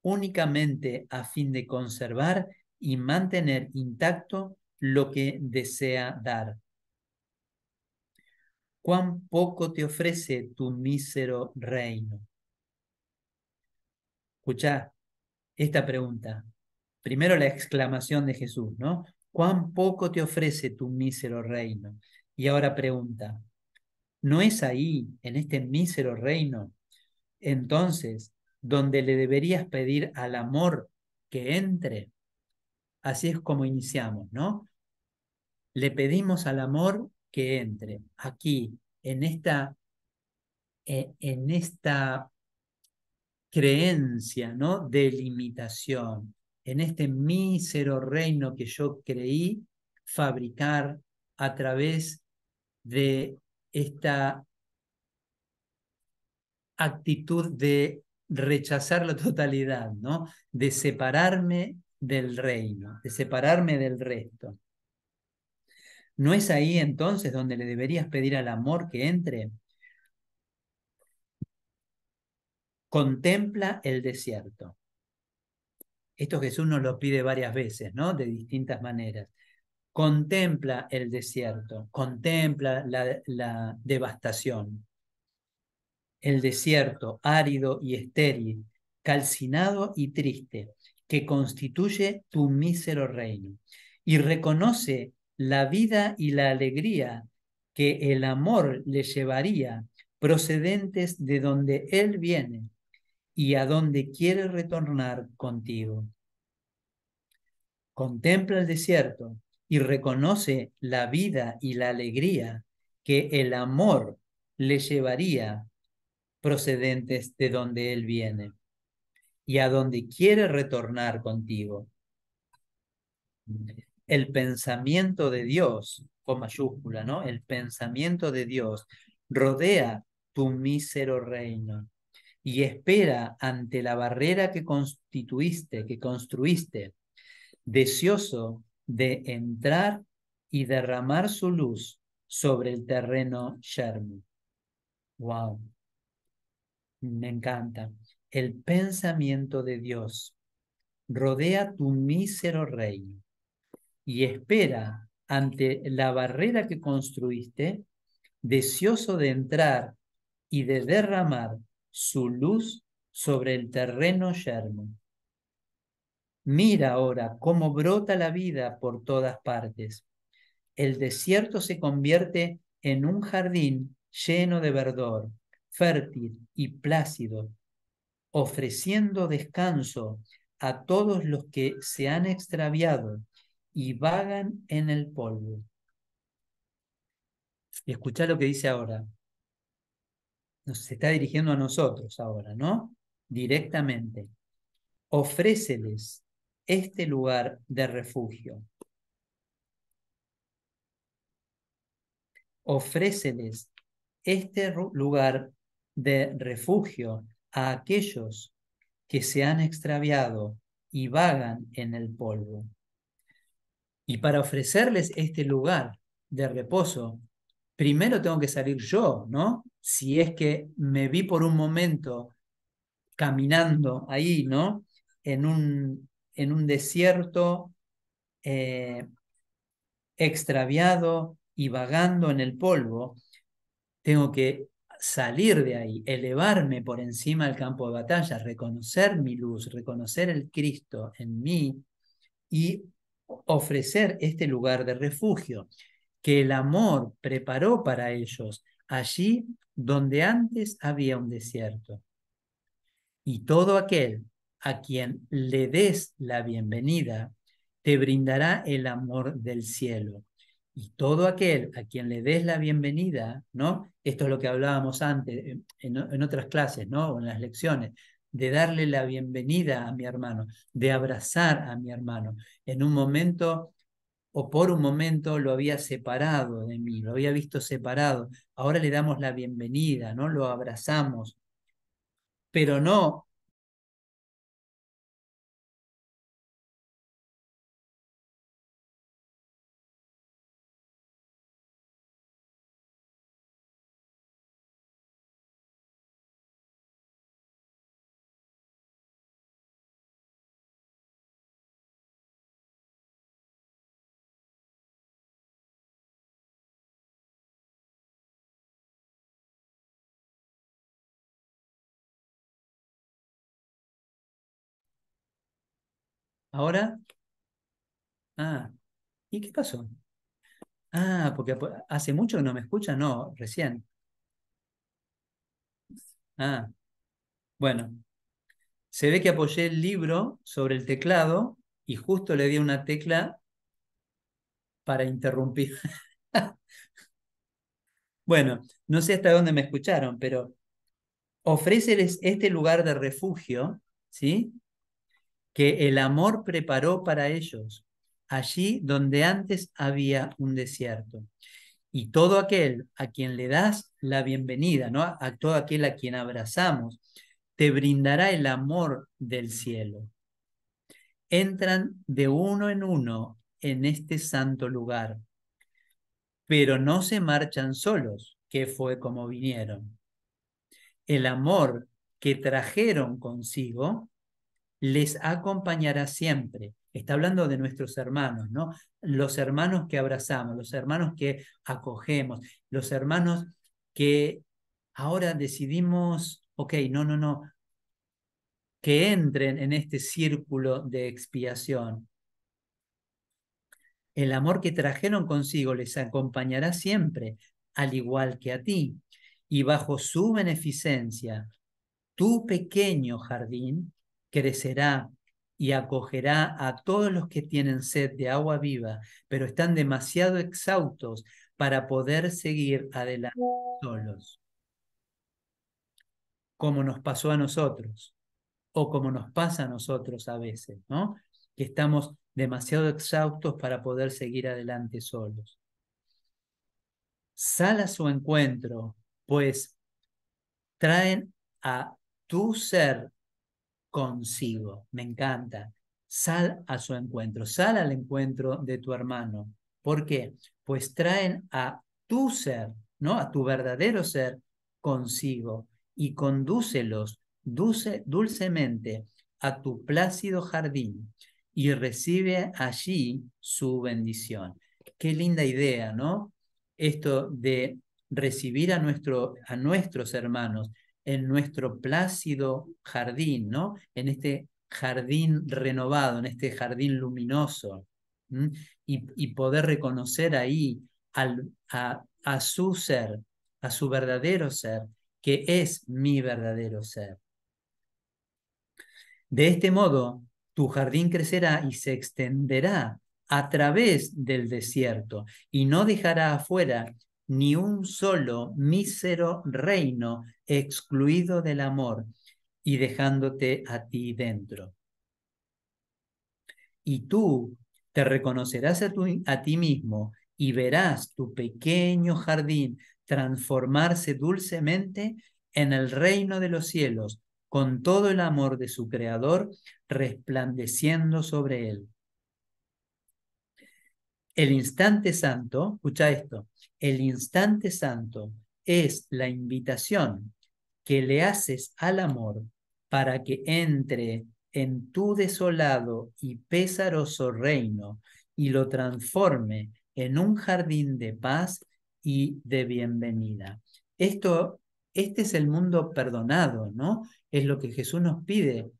únicamente a fin de conservar y mantener intacto lo que desea dar. Cuán poco te ofrece tu mísero reino. Escucha esta pregunta. Primero la exclamación de Jesús, ¿no? Cuán poco te ofrece tu mísero reino. Y ahora pregunta, no es ahí, en este mísero reino, entonces, donde le deberías pedir al amor que entre. Así es como iniciamos, ¿no? Le pedimos al amor que entre aquí, en esta, e, en esta creencia, ¿no? De limitación, en este mísero reino que yo creí fabricar a través de esta actitud de rechazar la totalidad, ¿no? De separarme del reino, de separarme del resto. ¿No es ahí entonces donde le deberías pedir al amor que entre? Contempla el desierto. Esto Jesús nos lo pide varias veces, ¿no? De distintas maneras contempla el desierto, contempla la, devastación. El desierto árido y estéril, calcinado y triste, que constituye tu mísero reino, y reconoce la vida y la alegría que el amor le llevaría procedentes de donde Él viene y a donde quiere retornar contigo. Contempla el desierto, y reconoce la vida y la alegría que el amor le llevaría procedentes de donde él viene y a donde quiere retornar contigo. El pensamiento de Dios, con mayúscula, ¿no? El pensamiento de Dios rodea tu mísero reino y espera ante la barrera que constituiste, que construiste, deseoso de entrar y derramar su luz sobre el terreno yermo. Wow. Me encanta. El pensamiento de Dios rodea tu mísero reino y espera ante la barrera que construiste, deseoso de entrar y de derramar su luz sobre el terreno yermo. Mira ahora cómo brota la vida por todas partes. El desierto se convierte en un jardín lleno de verdor, fértil y plácido, ofreciendo descanso a todos los que se han extraviado y vagan en el polvo. escucha lo que dice ahora. Nos está dirigiendo a nosotros ahora, ¿no? Directamente. Ofréceles este lugar de refugio. Ofréceles este lugar de refugio a aquellos que se han extraviado y vagan en el polvo. Y para ofrecerles este lugar de reposo, primero tengo que salir yo, ¿no? Si es que me vi por un momento caminando ahí, ¿no? En un en un desierto eh, extraviado y vagando en el polvo, tengo que salir de ahí, elevarme por encima del campo de batalla, reconocer mi luz, reconocer el Cristo en mí y ofrecer este lugar de refugio que el amor preparó para ellos allí donde antes había un desierto. Y todo aquel a quien le des la bienvenida, te brindará el amor del cielo. Y todo aquel a quien le des la bienvenida, ¿no? Esto es lo que hablábamos antes, en, otras clases, ¿no? en las lecciones, de darle la bienvenida a mi hermano, de abrazar a mi hermano. En un momento o por un momento lo había separado de mí, lo había visto separado. Ahora le damos la bienvenida, ¿no? Lo abrazamos. Pero no Ahora, ah, ¿y qué pasó? Ah, porque hace mucho que no me escucha, no, recién. Ah, bueno, se ve que apoyé el libro sobre el teclado y justo le di una tecla para interrumpir. bueno, no sé hasta dónde me escucharon, pero ofréceles este lugar de refugio, ¿sí? que el amor preparó para ellos, allí donde antes había un desierto. Y todo aquel a quien le das la bienvenida, ¿no? a todo aquel a quien abrazamos, te brindará el amor del cielo. Entran de uno en uno en este santo lugar, pero no se marchan solos, que fue como vinieron. El amor que trajeron consigo les acompañará siempre. Está hablando de nuestros hermanos, ¿no? Los hermanos que abrazamos, los hermanos que acogemos, los hermanos que ahora decidimos, ok, no, no, no, que entren en este círculo de expiación. El amor que trajeron consigo les acompañará siempre, al igual que a ti, y bajo su beneficencia, tu pequeño jardín crecerá y acogerá a todos los que tienen sed de agua viva, pero están demasiado exhaustos para poder seguir adelante solos. Como nos pasó a nosotros, o como nos pasa a nosotros a veces, ¿no? Que estamos demasiado exhaustos para poder seguir adelante solos. Sal a su encuentro, pues traen a tu ser consigo. Me encanta. Sal a su encuentro, sal al encuentro de tu hermano. ¿Por qué? Pues traen a tu ser, ¿no? A tu verdadero ser consigo y condúcelos dulcemente a tu plácido jardín y recibe allí su bendición. Qué linda idea, ¿no? Esto de recibir a, a nuestros hermanos en nuestro plácido jardín, ¿no? En este jardín renovado, en este jardín luminoso, y, poder reconocer ahí a su ser, a su verdadero ser, que es mi verdadero ser. De este modo, tu jardín crecerá y se extenderá a través del desierto y no dejará afuera ni un solo mísero reino excluido del amor y dejándote a ti dentro. Y tú te reconocerás a, ti mismo y verás tu pequeño jardín transformarse dulcemente en el reino de los cielos, con todo el amor de su Creador resplandeciendo sobre él. El instante santo, escucha esto, el instante santo es la invitación que le haces al amor para que entre en tu desolado y pesaroso reino y lo transforme en un jardín de paz y de bienvenida. Esto, este es el mundo perdonado, ¿no? Es lo que Jesús nos pide.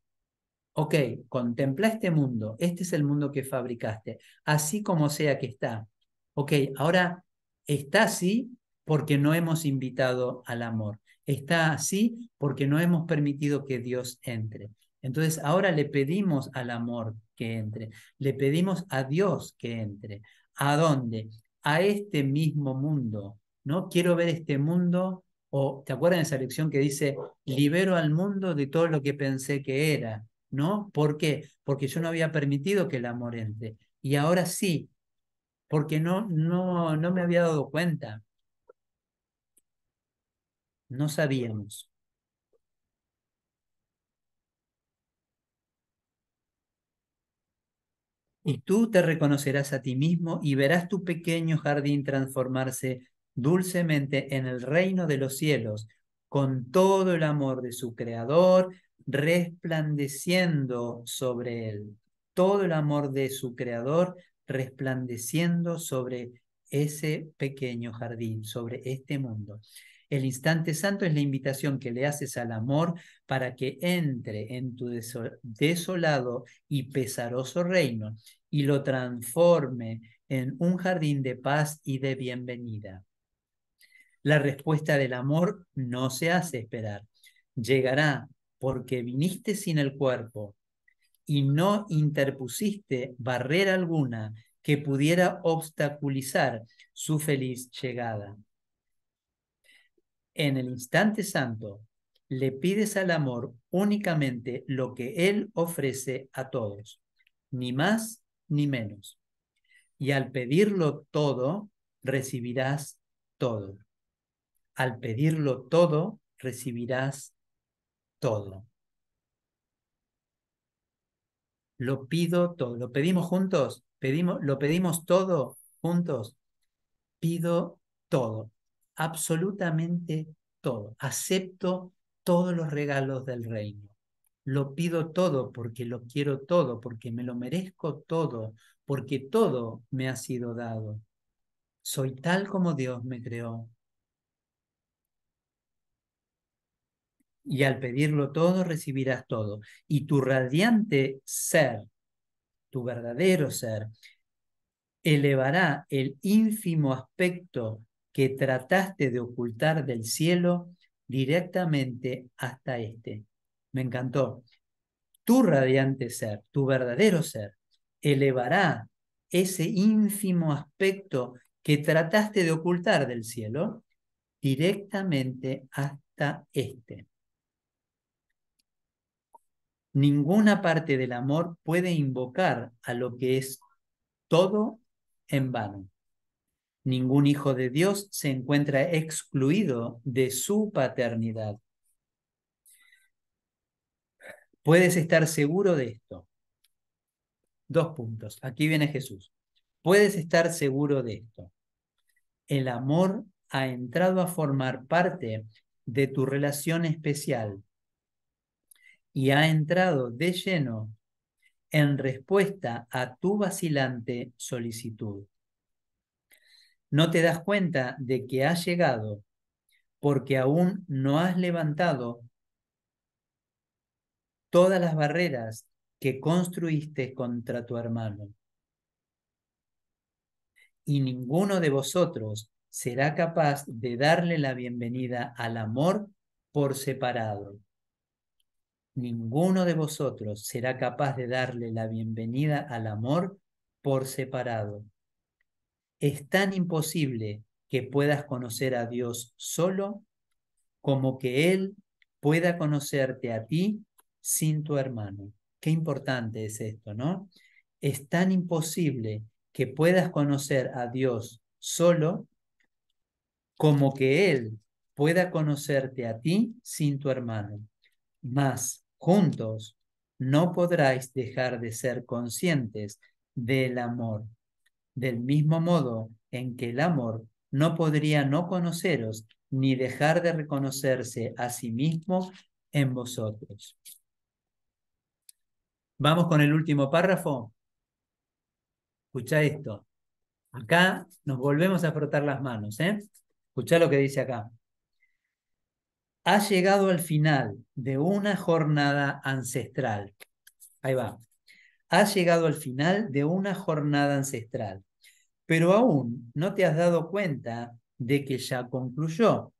Ok, contempla este mundo, este es el mundo que fabricaste, así como sea que está. Ok, ahora está así porque no hemos invitado al amor está así porque no hemos permitido que Dios entre. Entonces ahora le pedimos al amor que entre, le pedimos a Dios que entre. ¿A dónde? A este mismo mundo, ¿no? Quiero ver este mundo, o ¿te acuerdas de esa lección que dice, libero al mundo de todo lo que pensé que era, ¿no? ¿Por qué? Porque yo no había permitido que el amor entre. Y ahora sí, porque no, no, no me había dado cuenta, no sabíamos. Y tú te reconocerás a ti mismo y verás tu pequeño jardín transformarse dulcemente en el reino de los cielos, con todo el amor de su creador resplandeciendo sobre él. Todo el amor de su creador resplandeciendo sobre ese pequeño jardín, sobre este mundo. El instante santo es la invitación que le haces al amor para que entre en tu desolado y pesaroso reino y lo transforme en un jardín de paz y de bienvenida. La respuesta del amor no se hace esperar. Llegará porque viniste sin el cuerpo y no interpusiste barrera alguna que pudiera obstaculizar su feliz llegada en el instante santo le pides al amor únicamente lo que él ofrece a todos, ni más ni menos. Y al pedirlo todo, recibirás todo. Al pedirlo todo, recibirás todo. Lo pido todo. ¿Lo pedimos juntos? ¿Pedimos, ¿Lo pedimos todo juntos? Pido todo absolutamente todo. Acepto todos los regalos del reino. Lo pido todo porque lo quiero todo, porque me lo merezco todo, porque todo me ha sido dado. Soy tal como Dios me creó. Y al pedirlo todo recibirás todo. Y tu radiante ser, tu verdadero ser, elevará el ínfimo aspecto que trataste de ocultar del cielo directamente hasta este. Me encantó. Tu radiante ser, tu verdadero ser, elevará ese ínfimo aspecto que trataste de ocultar del cielo directamente hasta este. Ninguna parte del amor puede invocar a lo que es todo en vano. Ningún hijo de Dios se encuentra excluido de su paternidad. Puedes estar seguro de esto. Dos puntos. Aquí viene Jesús. Puedes estar seguro de esto. El amor ha entrado a formar parte de tu relación especial y ha entrado de lleno en respuesta a tu vacilante solicitud. No te das cuenta de que has llegado porque aún no has levantado todas las barreras que construiste contra tu hermano. Y ninguno de vosotros será capaz de darle la bienvenida al amor por separado. Ninguno de vosotros será capaz de darle la bienvenida al amor por separado es tan imposible que puedas conocer a Dios solo como que Él pueda conocerte a ti sin tu hermano. Qué importante es esto, ¿no? Es tan imposible que puedas conocer a Dios solo como que Él pueda conocerte a ti sin tu hermano. Mas juntos no podráis dejar de ser conscientes del amor del mismo modo en que el amor no podría no conoceros ni dejar de reconocerse a sí mismo en vosotros. Vamos con el último párrafo. Escucha esto. Acá nos volvemos a frotar las manos. ¿eh? Escucha lo que dice acá. Ha llegado al final de una jornada ancestral. Ahí va has llegado al final de una jornada ancestral, pero aún no te has dado cuenta de que ya concluyó.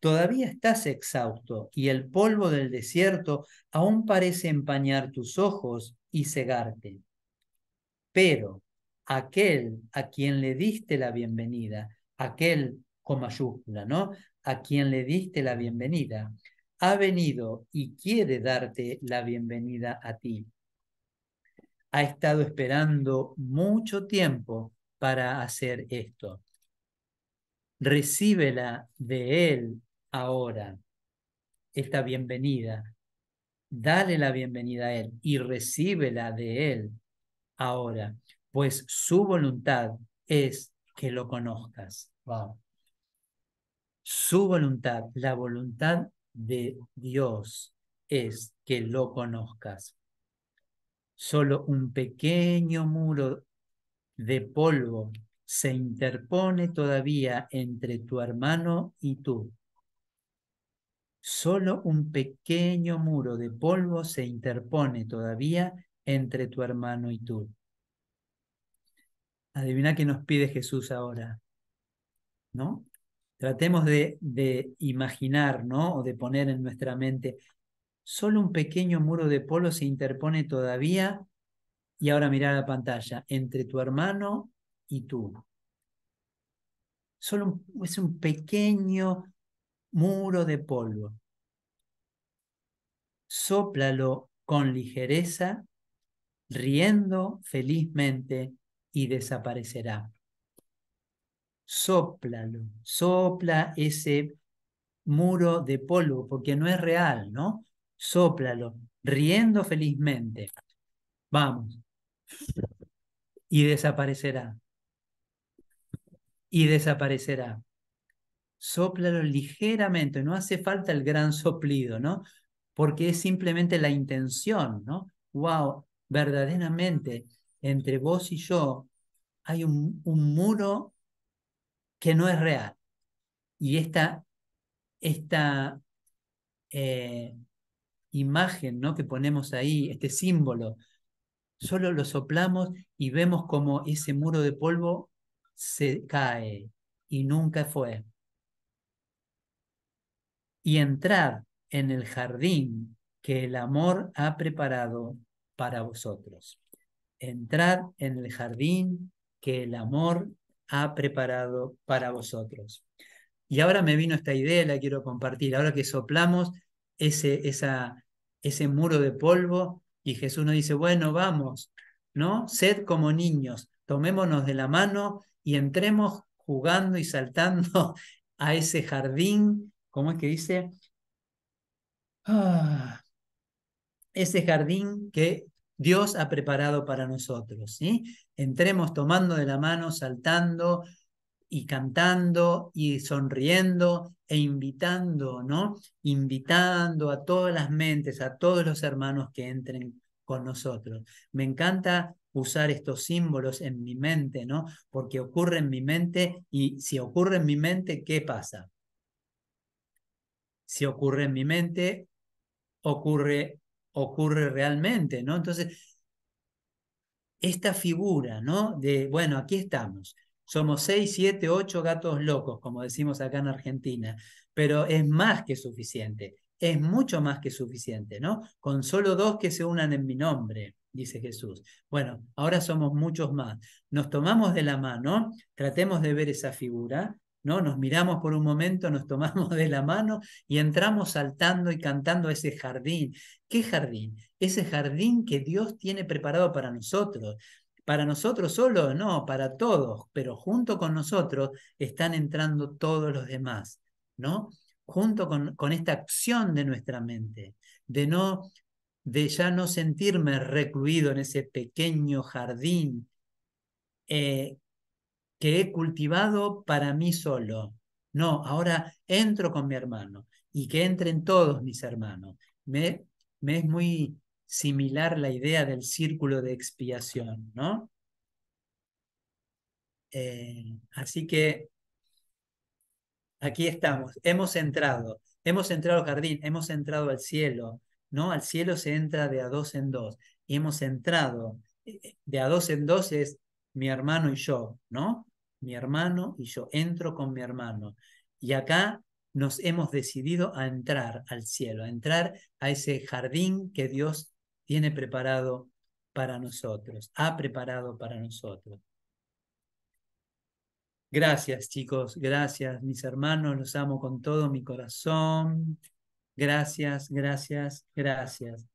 Todavía estás exhausto y el polvo del desierto aún parece empañar tus ojos y cegarte. Pero aquel a quien le diste la bienvenida, aquel con mayúscula, ¿no? A quien le diste la bienvenida, ha venido y quiere darte la bienvenida a ti ha estado esperando mucho tiempo para hacer esto. Recíbela de Él ahora, esta bienvenida. Dale la bienvenida a Él y recíbela de Él ahora, pues su voluntad es que lo conozcas. Su voluntad, la voluntad de Dios es que lo conozcas. Solo un pequeño muro de polvo se interpone todavía entre tu hermano y tú. Solo un pequeño muro de polvo se interpone todavía entre tu hermano y tú. Adivina qué nos pide Jesús ahora, ¿no? Tratemos de, imaginar, O de poner en nuestra mente solo un pequeño muro de polvo se interpone todavía, y ahora mira la pantalla, entre tu hermano y tú. Solo es un pequeño muro de polvo. Sóplalo con ligereza, riendo felizmente y desaparecerá. Sóplalo, sopla ese muro de polvo, porque no es real, ¿no? Sóplalo, riendo felizmente. Vamos. Y desaparecerá. Y desaparecerá. Sóplalo ligeramente, no hace falta el gran soplido, ¿no? Porque es simplemente la intención, ¿no? Wow, verdaderamente entre vos y yo hay un, un muro que no es real. Y esta, esta eh, imagen ¿no? que ponemos ahí, este símbolo, solo lo soplamos y vemos como ese muro de polvo se cae y nunca fue. Y entrar en el jardín que el amor ha preparado para vosotros. Entrar en el jardín que el amor ha preparado para vosotros. Y ahora me vino esta idea, la quiero compartir. Ahora que soplamos ese, esa, ese muro de polvo y Jesús nos dice, bueno, vamos, ¿no? Sed como niños, tomémonos de la mano y entremos jugando y saltando a ese jardín, ¿cómo es que dice? Ah, ese jardín que Dios ha preparado para nosotros, ¿sí? Entremos tomando de la mano, saltando, y cantando y sonriendo e invitando, ¿no? Invitando a todas las mentes, a todos los hermanos que entren con nosotros. Me encanta usar estos símbolos en mi mente, ¿no? Porque ocurre en mi mente y si ocurre en mi mente, ¿qué pasa? Si ocurre en mi mente, ocurre ocurre realmente, ¿no? Entonces, esta figura, ¿no? De, bueno, aquí estamos, somos seis, siete, ocho gatos locos, como decimos acá en Argentina, pero es más que suficiente, es mucho más que suficiente, ¿no? Con solo dos que se unan en mi nombre, dice Jesús. Bueno, ahora somos muchos más. Nos tomamos de la mano, tratemos de ver esa figura, ¿no? Nos miramos por un momento, nos tomamos de la mano y entramos saltando y cantando ese jardín. ¿Qué jardín? Ese jardín que Dios tiene preparado para nosotros para nosotros solo, no, para todos, pero junto con nosotros están entrando todos los demás, ¿no? Junto con, con esta acción de nuestra mente, de no de ya no sentirme recluido en ese pequeño jardín eh, que he cultivado para mí solo. No, ahora entro con mi hermano y que entren todos mis hermanos. Me, me es muy similar la idea del círculo de expiación, ¿no? Eh, así que aquí estamos, hemos entrado, hemos entrado al jardín, hemos entrado al cielo, ¿no? Al cielo se entra de a dos en dos, hemos entrado, eh, de a dos en dos es mi hermano y yo, ¿no? Mi hermano y yo, entro con mi hermano. Y acá nos hemos decidido a entrar al cielo, a entrar a ese jardín que Dios tiene preparado para nosotros, ha preparado para nosotros. Gracias chicos, gracias mis hermanos, los amo con todo mi corazón. Gracias, gracias, gracias.